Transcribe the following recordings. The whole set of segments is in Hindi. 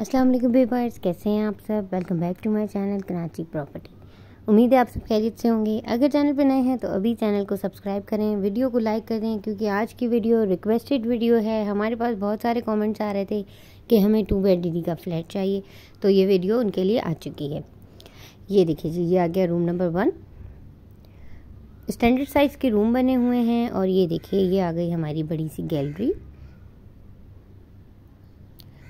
अस्सलाम वालेकुम कैसे हैं आप सब welcome back to my channel Karachi property उम्मीद है आप सब खैरियत से होंगे अगर चैनल पर नए हैं तो अभी चैनल को सब्सक्राइब करें वीडियो को लाइक करें क्योंकि आज की वीडियो रिक्वेस्टेड वीडियो है हमारे पास बहुत सारे कमेंट्स आ रहे थे कि हमें टू बेड डी का फ्लैट चाहिए तो ये वीडियो उनके लिए आ चुकी है ये देखिए जी ये आ गया room number one standard size के रूम बने हुए हैं और ये देखिए ये आ गई हमारी बड़ी सी गैलरी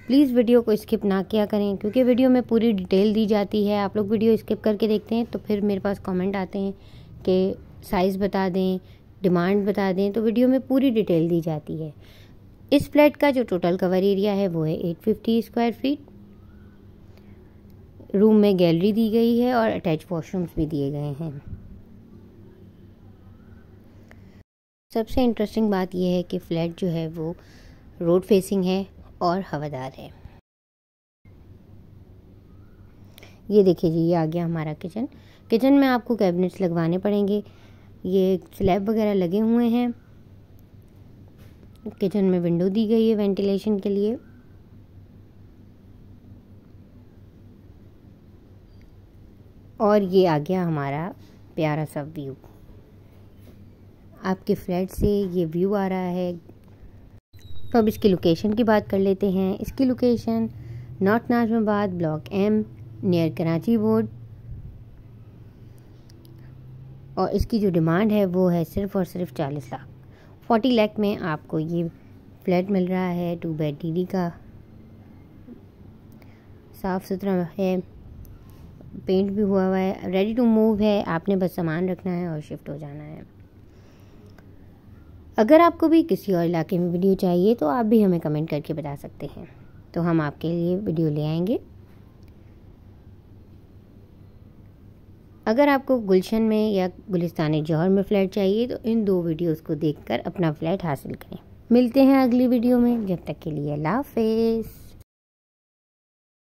प्लीज़ वीडियो को स्किप ना किया करें क्योंकि वीडियो में पूरी डिटेल दी जाती है आप लोग वीडियो स्किप करके देखते हैं तो फिर मेरे पास कमेंट आते हैं कि साइज़ बता दें डिमांड बता दें तो वीडियो में पूरी डिटेल दी जाती है इस फ्लैट का जो टोटल कवर एरिया है वो है फिफ्टी स्क्वायर फीट रूम में गैलरी दी गई है और अटैच वॉशरूम्स भी दिए गए हैं सबसे इंटरेस्टिंग बात यह है कि फ़्लैट जो है वो रोड फेसिंग है और हवादार है ये देखिए जी ये आ गया हमारा किचन किचन में आपको कैबिनेट्स लगवाने पड़ेंगे ये स्लैब वगैरह लगे हुए हैं किचन में विंडो दी गई है वेंटिलेशन के लिए और ये आ गया हमारा प्यारा सा व्यू आपके फ्लैट से ये व्यू आ रहा है तो अब इसकी लोकेशन की बात कर लेते हैं इसकी location north Nazimabad block M near Karachi board और इसकी जो डिमांड है वो है सिर्फ़ और सिर्फ चालीस लाख फोर्टी लाख में आपको ये फ्लैट मिल रहा है टू बेड डी का साफ़ सुथरा है पेंट भी हुआ हुआ है रेडी टू मूव है आपने बस सामान रखना है और शिफ्ट हो जाना है अगर आपको भी किसी और इलाके में वीडियो चाहिए तो आप भी हमें कमेंट करके बता सकते हैं तो हम आपके लिए वीडियो ले आएंगे अगर आपको गुलशन में या गुलिस्तान जौहर में फ़्लैट चाहिए तो इन दो वीडियोस को देखकर अपना फ़्लैट हासिल करें मिलते हैं अगली वीडियो में जब तक के लिए अल्लाह हाफिज़